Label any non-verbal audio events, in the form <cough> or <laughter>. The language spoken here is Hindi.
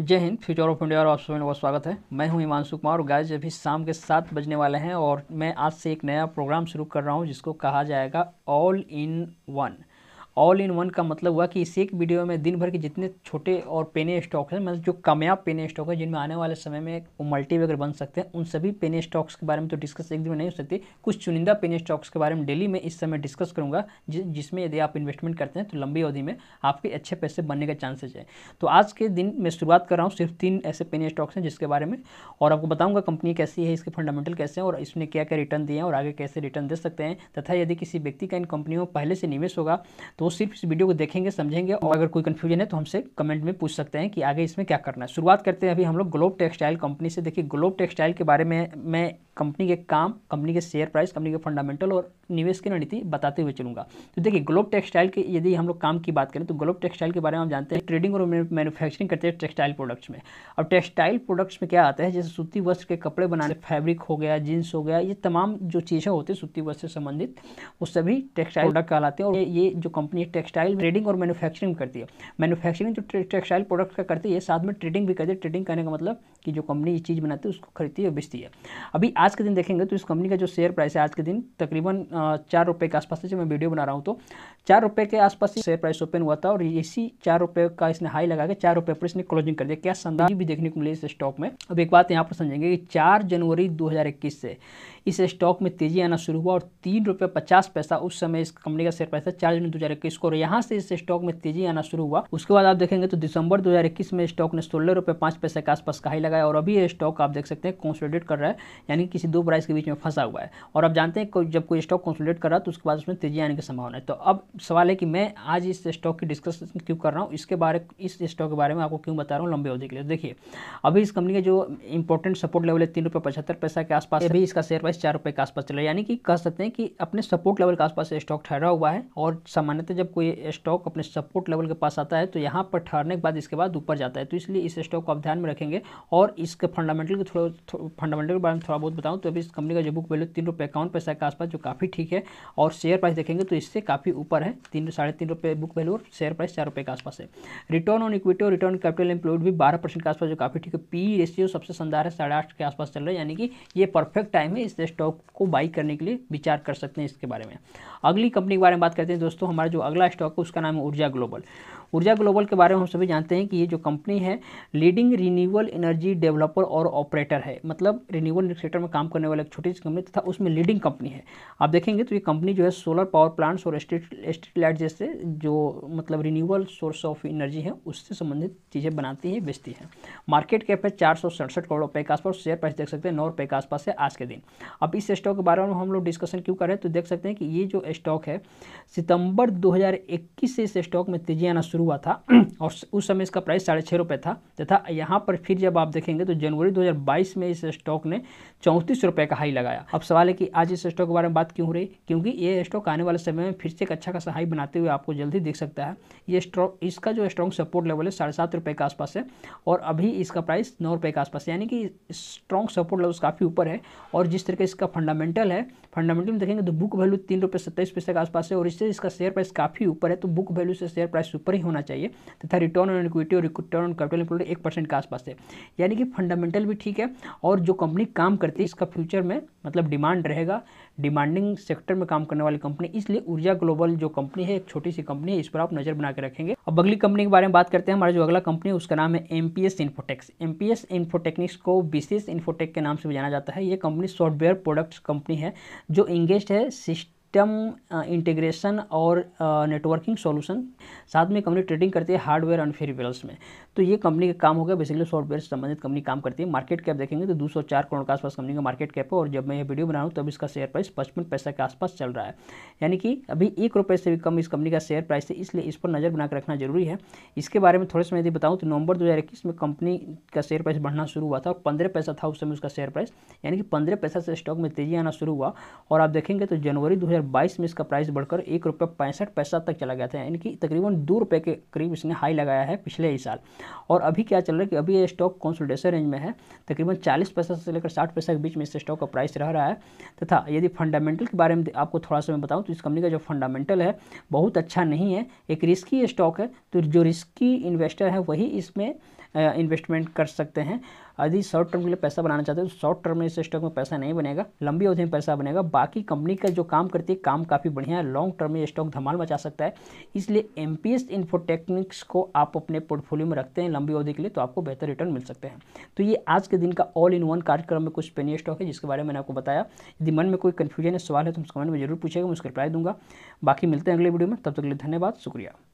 जय हिंद फ्यूचर ऑफ इंडिया और आप सभी का स्वागत है मैं हूं हिमांशु कुमार और गाइज अभी शाम के सात बजने वाले हैं और मैं आज से एक नया प्रोग्राम शुरू कर रहा हूं जिसको कहा जाएगा all in one all in one का मतलब हुआ कि इस एक वीडियो में दिन भर के जितने छोटे और पेने स्टॉक्स हैं मतलब जो कामयाब पेने स्टॉक है जिनमें आने वाले समय में वो मल्टी वगैरह बन सकते हैं उन सभी पेने स्टॉक्स के बारे में तो डिस्कस एक दिन में नहीं हो सकती कुछ चुनिंदा पेने स्टॉक्स के बारे में डेली में इस समय डिस्कस करूँगा जिसमें यदि आप इन्वेस्टमेंट करते हैं तो लंबी अवधि में आपके अच्छे पैसे बनने का चांसेज है तो आज के दिन मैं शुरुआत कर रहा हूँ सिर्फ तीन ऐसे पेने स्टॉक्स हैं जिसके बारे में और आपको बताऊँगा कंपनी कैसी है इसके फंडामेंटल कैसे हैं और इसने क्या क्या रिटर्न दिए हैं और आगे कैसे रिटर्न दे सकते हैं तथा यदि किसी व्यक्ति का इन कंपनियों में पहले से निवेश होगा तो वो तो सिर्फ इस वीडियो को देखेंगे समझेंगे और अगर कोई कन्फ्यूजन है तो हमसे कमेंट में पूछ सकते हैं कि आगे इसमें क्या करना है शुरुआत करते हैं अभी हम लोग ग्लोब टेक्सटाइल कंपनी से देखिए ग्लोब टेक्सटाइल के बारे में मैं कंपनी के काम कंपनी के शेयर प्राइस कंपनी के फंडामेंटल और निवेश की रणनीति बताते हुए चलूँगा तो देखिए ग्लोब टेक्सटाइल के यदि हम लोग काम की बात करें तो ग्लोब टेक्सटाइल के बारे में हम जानते हैं ट्रेडिंग और मैन्युफैक्चरिंग करते हैं टेक्सटाइल प्रोडक्ट्स में अब टेक्सटाइल प्रोडक्ट्स में क्या आता है जैसे सूती वस्त्र के कपड़े बनाने फैब्रिक हो गया जीन्स हो गया ये तमाम जो चीज़ें होती है सूती वस्त्र से संबंधित वो सभी टेक्सटाइल प्रोडक्ट कहलाते हैं और ये जो कंपनी है टेक्सटाइल ट्रेडिंग और मैनुफैक्चरिंग करती है मैनुफैक्चरिंग जो टेक्सटाइल प्रोडक्ट का करती है साथ में ट्रेडिंग भी करती है ट्रेडिंग करने का मतलब कि जो कंपनी ये चीज़ बनाती है उसको खरीदती है और बेचती है अभी आज के दिन देखेंगे तो इस कंपनी का जो शेयर प्राइस है आज के दिन तकरीबन चार रुपये के आसपास से जब मैं वीडियो बना रहा हूँ तो चार रुपये के आसपास ही शेयर प्राइस ओपन हुआ था और इसी चार रुपये का इसने हाई लगा के चार रुपये पर इसने क्लोजिंग कर दिया क्या संदा भी देखने को मिले इस स्टॉक में अब एक बात यहाँ पर समझेंगे कि चार जनवरी दो से इस स्टॉक में तेजी आना शुरू हुआ और तीन रुपये पचास पैसा उस समय इस कंपनी का शेयर प्राइस था चार जनवरी दो हज़ार इक्कीस को और यहाँ से इस स्टॉक में तेजी आना शुरू हुआ उसके बाद आप देखेंगे तो दिसंबर दो हज़ार इक्कीस में स्टॉक ने सोलह रुपये पाँच पैसे के आसपास का ही लगाया और अभी ये स्टॉक आप देख सकते हैं कॉन्सोलिडेट कर रहा है यानी कि किसी दो प्राइस के बीच में फंसा हुआ है और आप जानते हैं को, जब कोई स्टॉक कंसोलिडेट कर रहा तो उसके बाद उसमें तेजी आने की संभावना है तो अब सवाल है कि मैं आज इस स्टॉक की डिस्कशन क्यों कर रहा हूँ इसके बारे इस स्टॉक के बारे में आपको क्यों बता रहा हूँ लंबे अवधि के लिए देखिए अभी इस कंपनी का जो इंपॉर्टेंट सपोर्ट लेवल है तीन रुपये पचहत्तर पैसा के आसपास अभी इसका शेयर प्राइस चार रुपये के आसपास चला यानी कि कह सकते हैं कि अपने सपोर्ट लेवल के आसपास स्टॉक ठहरा हुआ है और सामान्यतः जब कोई स्टॉक अपने सपोर्ट लेवल के पास आता है तो यहाँ पर ठहरने के बाद इसके बाद ऊपर जाता है तो इसलिए इस स्टॉक को आप ध्यान में रखेंगे और इसके फंडामेंटल के थोड़ा फंडामेंटल के बारे में थोड़ा बहुत बताऊँ तो अभी इस कंपनी का जो बुक वैल्यू तीन रुपये इक्यावन पैसा के आसपास जो काफ़ी ठीक है और शेयर प्राइस देखेंगे तो इससे काफ़ी ऊपर है तीन साढ़े तीन रुपये बुक वैल्यू और शेयर प्राइस चार रुपये के आसपास है रिटर्न ऑन इक्विटी और रिटर्न कैपिटल एम्प्लॉयड भी बारह परसेंट के आसपास जो काफ़ी ठीक है पी रेशियो सबसे शानदार है साढ़े आठ के आसपास चल रहा है यानी कि ये परफेक्ट टाइम है इस स्टॉक को बाई करने के लिए विचार कर सकते हैं इसके बारे में अगली कंपनी के बारे में बात करते हैं दोस्तों हमारा जो अगला स्टॉक है उसका नाम है ऊर्जा ग्लोबल ऊर्जा ग्लोबल के बारे में हम सभी जानते हैं कि ये जो कंपनी है लीडिंग रिन्यूबल एनर्जी डेवलपर और ऑपरेटर है मतलब रिन्यूबल सेक्टर में काम करने वाली एक छोटी सी कंपनी तथा उसमें लीडिंग कंपनी है आप देखेंगे तो ये कंपनी जो है सोलर पावर प्लांट्स और स्ट्रीट स्ट्रीट लाइट जैसे जो मतलब रिन्यूबल सोर्स ऑफ एनर्जी है उससे संबंधित चीज़ें बनाती है बेचती है मार्केट कैप है चार करोड़ रुपये के आसपास शेयर प्राइस देख सकते हैं नौ रुपये के आसपास है आज के दिन अब इस स्टॉक के बारे में हम लोग डिस्कशन क्यों करें तो देख सकते हैं कि ये जो स्टॉक है सितंबर दो से इस स्टॉक में तेजी आना शुरू हुआ था <clears throat> और उस समय इसका प्राइस साढ़े छः रुपये था तथा यहाँ पर फिर जब आप देखेंगे तो जनवरी 2022 में इस स्टॉक ने चौंतीस रुपये का हाई लगाया अब सवाल है कि आज इस स्टॉक के बारे में बात क्यों हो रही क्योंकि ये स्टॉक आने वाले समय में फिर से एक अच्छा खासा हाई बनाते हुए आपको जल्दी दिख सकता है ये स्टॉक इसका जो स्ट्रॉन्ग सपोर्ट लेवल है साढ़े सात रुपये के आसपास है और अभी इसका प्राइस नौ रुपये के आसपास यानी कि स्ट्रॉन्ग सपोर्ट लेवल काफ़ी ऊपर है और जिस तरीके इसका फंडामेंटल है फंडामेंटल में देखेंगे तो बुक वैल्यू तीन रुपये सत्ताईस पैसे के आसपास है और इससे इसका शेयर प्राइस काफ़ी ऊपर है तो बुक वैल्यू से शेयर प्राइस ऊपर ही होना चाहिए तथा रिटर्न ऑन इक्विटी और रिटर्न ऑन कैपिटल एम्प्लॉयड एक परसेंट के आसपास है यानी कि फंडामेंटल भी ठीक है और जो कंपनी काम करती है इसका फ्यूचर में मतलब डिमांड रहेगा डिमांडिंग सेक्टर में काम करने वाली कंपनी इसलिए ऊर्जा ग्लोबल जो कंपनी है एक छोटी सी कंपनी है इस पर आप नज़र बना के रखेंगे अब अगली कंपनी के बारे में बात करते हैं हमारा जो अगला कंपनी है उसका नाम है M P S Infotechs M P S Infotecnics को विशेष इन्फोटेक के नाम से भी जाना जाता है ये कंपनी सॉफ्टवेयर प्रोडक्ट्स कंपनी है जो इंगेज है सिस्ट सिस्टम इंटीग्रेशन और नेटवर्किंग सॉल्यूशन साथ में कंपनी ट्रेडिंग करती है हार्डवेयर एंड फेरिबल्स में तो ये कंपनी का काम होगा बेसिकली सॉफ्टवेयर से संबंधित कंपनी काम करती है मार्केट कैप देखेंगे तो दो करोड़ के आसपास कंपनी का मार्केट कैप है और जब मैं ये वीडियो बना रहा हूँ तब तो इसका शेयर प्राइस पचपन पैसा के आसपास चल रहा है यानी कि अभी एक रुपये से भी कम इस कंपनी का शेयर प्राइस है इसलिए इस पर नज़र बनाकर रखना जरूरी है इसके बारे में थोड़े समय यदि बताऊँ तो नवंबर दो में कंपनी का शेयर प्राइस बढ़ना शुरू हुआ था और पंद्रह पैसा था उस समय उसका शेयर प्राइस यानी कि पंद्रह पैसा से स्टॉक में तेजी आना शुरू हुआ और आप देखेंगे तो जनवरी दो में इसका प्राइस बढ़कर एक रुपये पैंसठ पैसा तक चला गया था यानी कि तकरीबन दो रुपये के करीब इसने हाई लगाया है पिछले ही साल और अभी क्या चल रहा है कि अभी ये स्टॉक कॉन्सोलिडेशन रेंज में है तकरीबन चालीस पैसा से लेकर साठ पैसा के बीच में इस स्टॉक का प्राइस रह रहा है तथा यदि फंडामेंटल के बारे में आपको थोड़ा सा मैं बताऊँ तो इस कंपनी का जो फंडामेंटल है बहुत अच्छा नहीं है एक रिस्की स्टॉक है तो जो रिस्की इन्वेस्टर है वही इसमें इन्वेस्टमेंट कर सकते हैं यदि शॉर्ट टर्म के लिए पैसा बनाना चाहते हो तो शॉर्ट टर्म में इस स्टॉक में पैसा नहीं बनेगा लंबी अवधि में पैसा बनेगा बाकी कंपनी का जो काम करती है काम काफ़ी बढ़िया है लॉन्ग टर्म में स्टॉक धमाल मचा सकता है इसलिए एम पी एस इन्फोटेक्निक्स को आप अपने पोर्टफोलियो में रखते हैं लंबी अवधि के लिए तो आपको बेहतर रिटर्न मिल सकते हैं तो ये आज के दिन का ऑल इन वन कार्यक्रम में कुछ पेनी स्टॉक है जिसके बारे में मैंने आपको बताया यदि मन में कोई कन्फ्यूजन है सवाल है तो उस कमेंट में जरूर पूछेगा मैं उसका रिप्लाई दूंगा बाकी मिलते हैं अगले वीडियो में तब तक के लिए धन्यवाद शुक्रिया